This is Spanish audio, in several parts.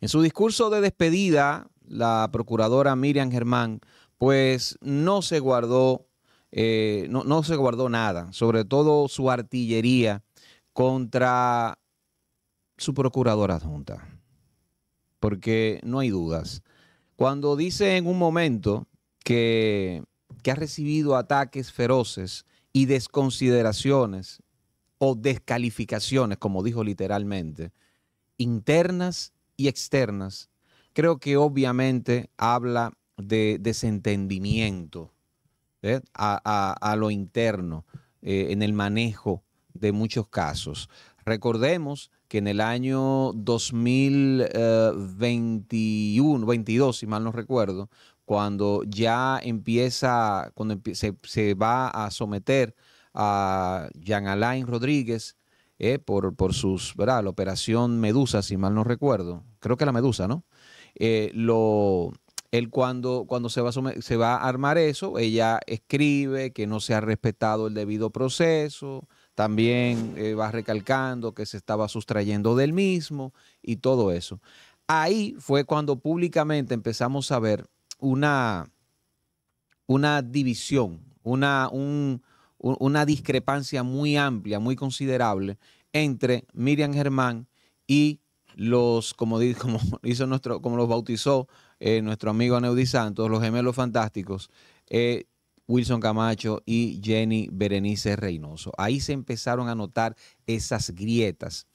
En su discurso de despedida, la procuradora Miriam Germán, pues no se guardó, eh, no, no se guardó nada, sobre todo su artillería contra su procuradora adjunta. Porque no hay dudas. Cuando dice en un momento que, que ha recibido ataques feroces y desconsideraciones o descalificaciones, como dijo literalmente, internas y externas, creo que obviamente habla de desentendimiento ¿eh? a, lo interno, eh, en el manejo de muchos casos. Recordemos que en el año 2021, 22, eh, si mal no recuerdo, cuando ya empieza, cuando se, se va a someter a Jean Alain Rodríguez eh, por, por, sus, La operación Medusa, si mal no recuerdo, creo que la Medusa, ¿no? Eh, lo, él cuando, cuando se, va a se va a armar eso, ella escribe que no se ha respetado el debido proceso, también eh, va recalcando que se estaba sustrayendo del mismo y todo eso. Ahí fue cuando públicamente empezamos a ver una, una división, una, un, una discrepancia muy amplia, muy considerable entre Miriam Germán y los, como, hizo nuestro, como los bautizó eh, nuestro amigo Aneudi Santos, los gemelos fantásticos, eh, Wilson Camacho y Jenny Berenice Reynoso. Ahí se empezaron a notar esas grietas.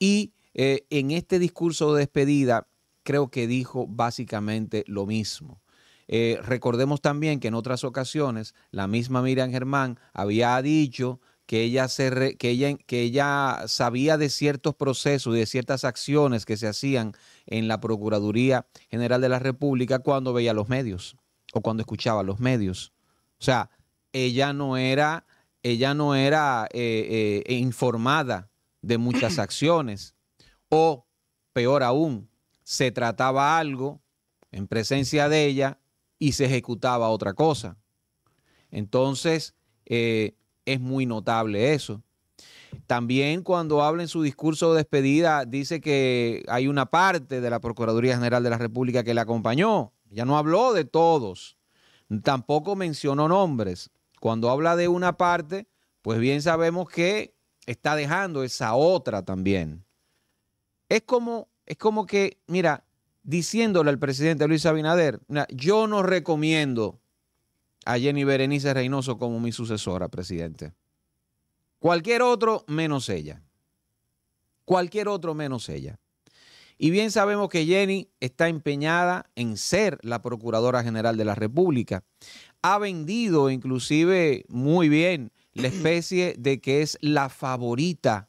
Y eh, en este discurso de despedida, creo que dijo básicamente lo mismo. Eh, recordemos también que en otras ocasiones la misma Miriam Germán había dicho que ella, se que, ella, que ella sabía de ciertos procesos y de ciertas acciones que se hacían en la Procuraduría General de la República cuando veía los medios o cuando escuchaba los medios. O sea, ella no era, ella no era eh, eh, informada de muchas acciones. O, peor aún, se trataba algo en presencia de ella y se ejecutaba otra cosa. Entonces, eh, es muy notable eso. También cuando habla en su discurso de despedida, dice que hay una parte de la Procuraduría General de la República que le acompañó. Ya no habló de todos, tampoco mencionó nombres. Cuando habla de una parte, pues bien sabemos que está dejando esa otra también. Es como, es como que, mira, diciéndole al presidente Luis Abinader, yo no recomiendo a Jenny Berenice Reynoso como mi sucesora, presidente. Cualquier otro menos ella. Cualquier otro menos ella. Y bien sabemos que Jenny está empeñada en ser la Procuradora General de la República. Ha vendido inclusive muy bien la especie de que es la favorita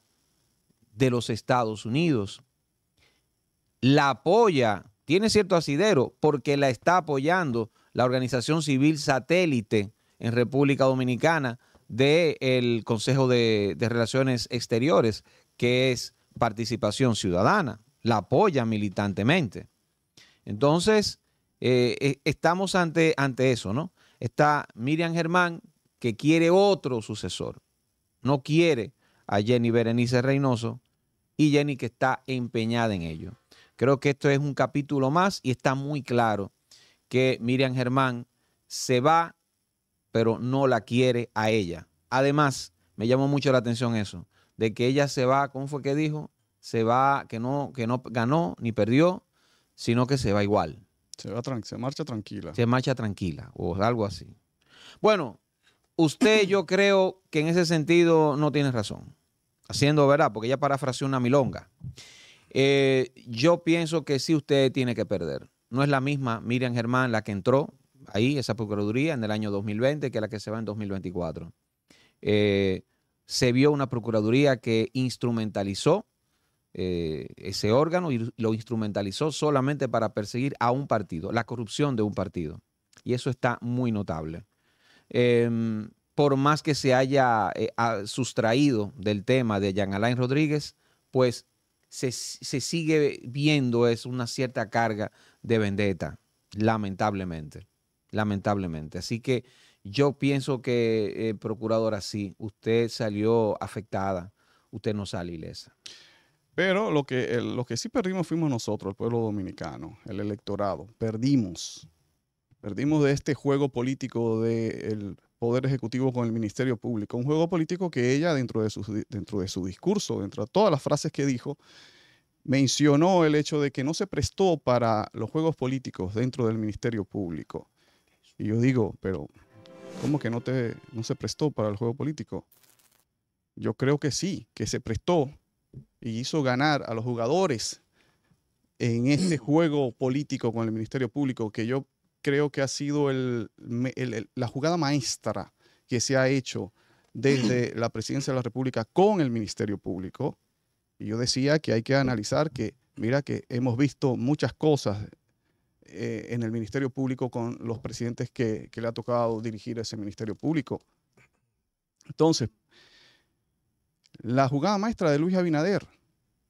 de los Estados Unidos la apoya, tiene cierto asidero porque la está apoyando la organización civil satélite en República Dominicana del Consejo de, Relaciones Exteriores, que es Participación Ciudadana. La apoya militantemente. Entonces, eh, eh, estamos ante, ante eso, ¿no? Está Miriam Germán, que quiere otro sucesor. No quiere a Jenny Berenice Reynoso y Jenny que está empeñada en ello. Creo que esto es un capítulo más y está muy claro que Miriam Germán se va, pero no la quiere a ella. Además, me llamó mucho la atención eso, de que ella se va, ¿cómo fue que dijo? Se va, que no, que no ganó ni perdió, sino que se va igual. Se, va se marcha tranquila. Se marcha tranquila o algo así. Bueno, usted yo creo que en ese sentido no tiene razón. Haciendo, ¿verdad? Porque ella parafraseó una milonga. Eh, yo pienso que sí usted tiene que perder. No es la misma Miriam Germán la que entró ahí, esa Procuraduría, en el año 2020, que la que se va en 2024. Eh, se vio una Procuraduría que instrumentalizó eh, ese órgano y lo instrumentalizó solamente para perseguir a un partido, la corrupción de un partido. Y eso está muy notable. Em, por más que se haya sustraído del tema de Jean Alain Rodríguez, pues se, sigue viendo es una cierta carga de vendetta, lamentablemente, lamentablemente. Así que yo pienso que, eh, procuradora, sí, usted salió afectada, usted no sale ilesa. Pero lo que, lo que sí perdimos fuimos nosotros, el pueblo dominicano, el electorado. Perdimos. Perdimos de este juego político de Poder Ejecutivo con el Ministerio Público. Un juego político que ella, dentro de su, dentro de su discurso, dentro de todas las frases que dijo, mencionó el hecho de que no se prestó para los juegos políticos dentro del Ministerio Público. Y yo digo, pero ¿cómo que no, te, no se prestó para el juego político? Yo creo que sí, que se prestó y hizo ganar a los jugadores en este juego político con el Ministerio Público, que yo creo que ha sido la jugada maestra que se ha hecho desde la presidencia de la República con el Ministerio Público. Y yo decía que hay que analizar que, mira, que hemos visto muchas cosas eh, en el Ministerio Público con los presidentes que, que le ha tocado dirigir ese Ministerio Público. Entonces, la jugada maestra de Luis Abinader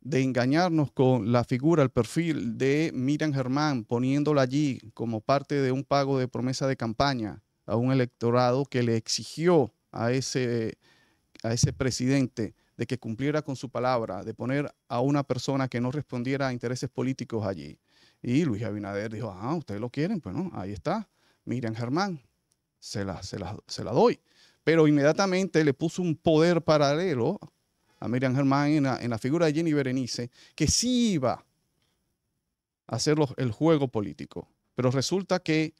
de engañarnos con la figura, el perfil de Miriam Germán, poniéndola allí como parte de un pago de promesa de campaña a un electorado que le exigió a ese, a ese presidente de que cumpliera con su palabra, de poner a una persona que no respondiera a intereses políticos allí. Y Luis Abinader dijo, ah, ustedes lo quieren, pues no, ahí está, Miriam Germán, se se la doy. Pero inmediatamente le puso un poder paralelo a Miriam Germán en la, figura de Jenny Berenice, que sí iba a hacer el juego político. Pero resulta que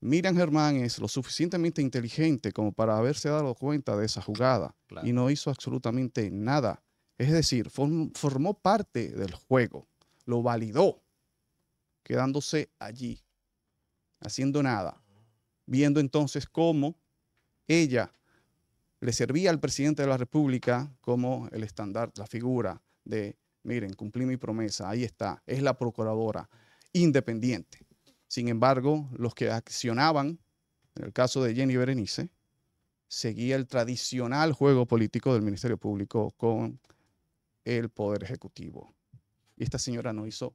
Miriam Germán es lo suficientemente inteligente como para haberse dado cuenta de esa jugada y no hizo absolutamente nada. Es decir, formó parte del juego, lo validó, quedándose allí, haciendo nada, viendo entonces cómo ella le servía al presidente de la República como el estándar, la figura de, miren, cumplí mi promesa, ahí está, es la procuradora independiente. Sin embargo, los que accionaban, en el caso de Jenny Berenice, seguía el tradicional juego político del Ministerio Público con el Poder Ejecutivo. Y esta señora no hizo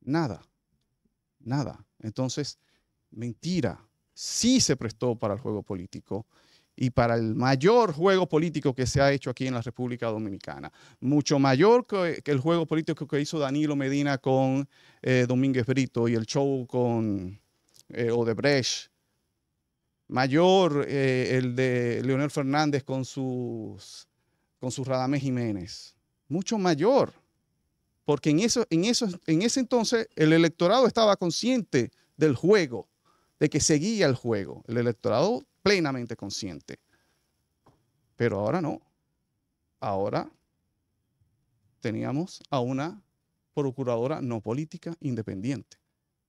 nada, nada. Entonces, mentira, sí se prestó para el juego político y para el mayor juego político que se ha hecho aquí en la República Dominicana. Mucho mayor que, el juego político que hizo Danilo Medina con eh, Domínguez Brito y el show con eh, Odebrecht. Mayor eh, el de Leonel Fernández con sus, con Radamés Jiménez. Mucho mayor. Porque en, eso, en, eso, en ese entonces el electorado estaba consciente del juego, de que seguía el juego. El electorado plenamente consciente. Pero ahora no. Ahora teníamos a una procuradora no política independiente.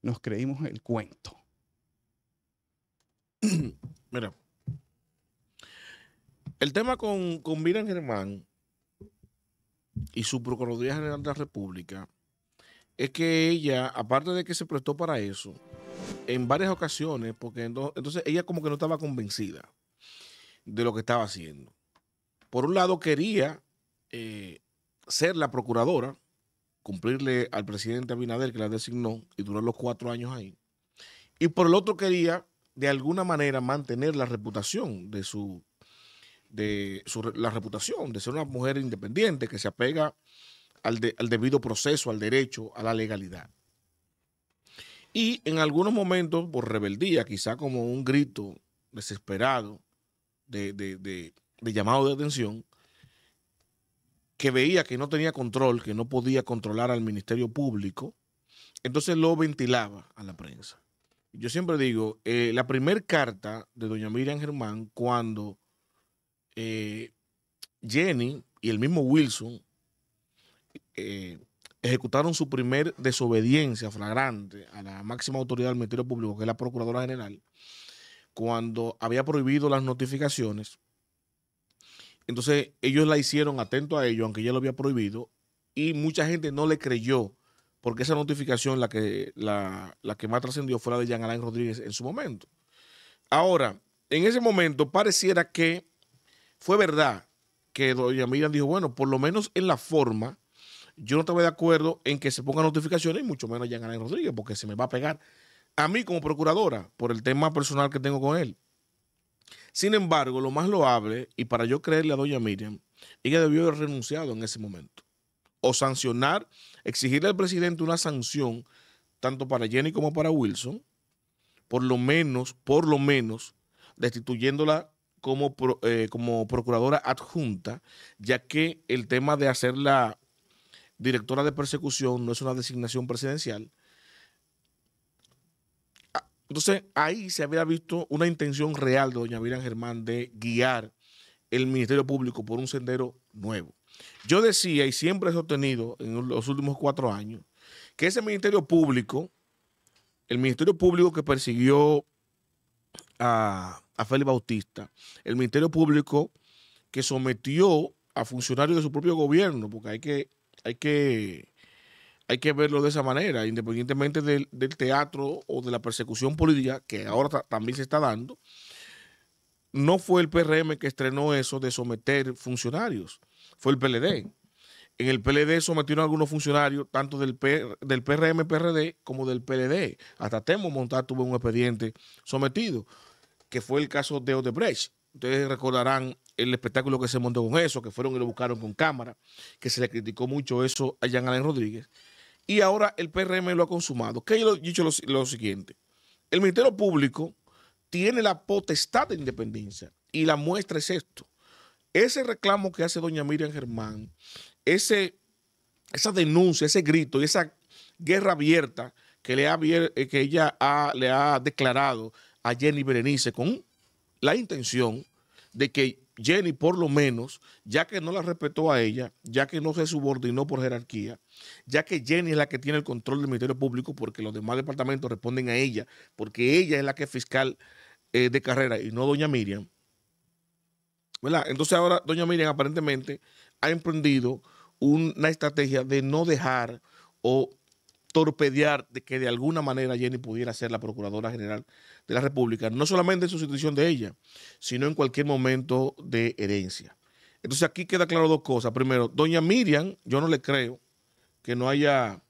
Nos creímos el cuento. Mira, el tema con, con Germán y su Procuraduría General de la República es que ella, aparte de que se prestó para eso, en varias ocasiones, porque entonces ella como que no estaba convencida de lo que estaba haciendo. Por un lado, quería eh, ser la procuradora, cumplirle al presidente Abinader que la designó y duró los cuatro años ahí. Y por el otro, quería de alguna manera mantener la reputación de su de la reputación de ser una mujer independiente que se apega al, al debido proceso, al derecho, a la legalidad. Y en algunos momentos, por rebeldía, quizá como un grito desesperado de, llamado de atención, que veía que no tenía control, que no podía controlar al Ministerio Público, entonces lo ventilaba a la prensa. Yo siempre digo, eh, la primera carta de doña Miriam Germán, cuando eh, Jenny y el mismo Wilson eh, ejecutaron su primer desobediencia flagrante a la máxima autoridad del Ministerio Público, que es la Procuradora General, cuando había prohibido las notificaciones. Entonces ellos la hicieron atento a ello, aunque ya lo había prohibido, y mucha gente no le creyó, porque esa notificación, la que, la, la que más trascendió, fue la de Jean Alain Rodríguez en su momento. Ahora, en ese momento pareciera que fue verdad que doña Miriam dijo, bueno, por lo menos en la forma, yo no estaba de acuerdo en que se pongan notificaciones, y mucho menos ya Alain Rodríguez, porque se me va a pegar a mí como procuradora por el tema personal que tengo con él. Sin embargo, lo más loable, y para yo creerle a doña Miriam, ella debió haber renunciado en ese momento. O sancionar, exigirle al presidente una sanción, tanto para Jenny como para Wilson, por lo menos, por lo menos, destituyéndola como, eh, como procuradora adjunta, ya que el tema de hacerla directora de persecución, no es una designación presidencial. Ah, entonces, ahí se había visto una intención real de doña Miriam Germán de guiar el Ministerio Público por un sendero nuevo. Yo decía, y siempre he sostenido en los últimos cuatro años, que ese Ministerio Público, el Ministerio Público que persiguió a, a Félix Bautista, el Ministerio Público que sometió a funcionarios de su propio gobierno, porque hay que hay que, hay que verlo de esa manera, independientemente del, teatro o de la persecución política que ahora también se está dando. No fue el PRM que estrenó eso de someter funcionarios, fue el PLD. En el PLD sometieron a algunos funcionarios, tanto del, del PRM, PRD, como del PLD. Hasta Temo Montar tuvo un expediente sometido, que fue el caso de Odebrecht. Ustedes recordarán el espectáculo que se montó con eso, que fueron y lo buscaron con cámara, que se le criticó mucho eso a Jean Alain Rodríguez. Y ahora el PRM lo ha consumado. Que yo he dicho lo, siguiente. El Ministerio Público tiene la potestad de independencia y la muestra es esto. Ese reclamo que hace doña Miriam Germán, ese, esa denuncia, ese grito y esa guerra abierta que, le ha, eh, que ella le ha declarado a Jenny Berenice con un la intención de que Jenny, por lo menos, ya que no la respetó a ella, ya que no se subordinó por jerarquía, ya que Jenny es la que tiene el control del Ministerio Público porque los demás departamentos responden a ella, porque ella es la que es fiscal eh, de carrera y no doña Miriam. Entonces ahora doña Miriam aparentemente ha emprendido una estrategia de no dejar o torpedear de que de alguna manera Jenny pudiera ser la Procuradora General de la República, no solamente en sustitución de ella, sino en cualquier momento de herencia. Entonces aquí queda claro dos cosas. Primero, doña Miriam, yo no le creo que no haya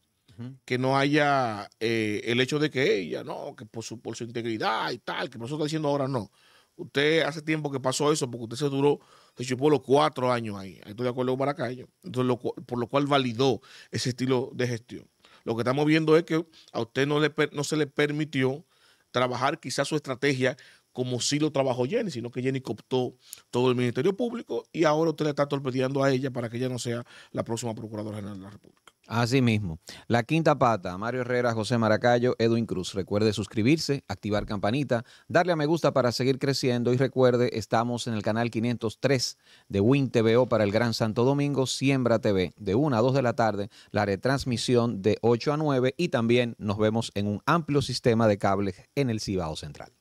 que no haya eh, el hecho de que ella, no, que por su, por su integridad y tal, que por eso está diciendo ahora no. Usted hace tiempo que pasó eso porque usted se duró, se chupó los cuatro años ahí. Estoy de acuerdo con Baracayo. Entonces, por lo cual validó ese estilo de gestión. Lo que estamos viendo es que a usted no, se le permitió trabajar quizás su estrategia como si lo trabajó Jenny, sino que Jenny cooptó todo el Ministerio Público y ahora usted le está torpedeando a ella para que ella no sea la próxima Procuradora General de la República. Así mismo. La quinta pata, Mario Herrera, José Maracayo, Edwin Cruz. Recuerde suscribirse, activar campanita, darle a me gusta para seguir creciendo y recuerde, estamos en el canal 503 de Win TVO para el Gran Santo Domingo, Siembra TV, de 1 a 2 de la tarde, la retransmisión de 8 a 9 y también nos vemos en un amplio sistema de cables en el Cibao Central.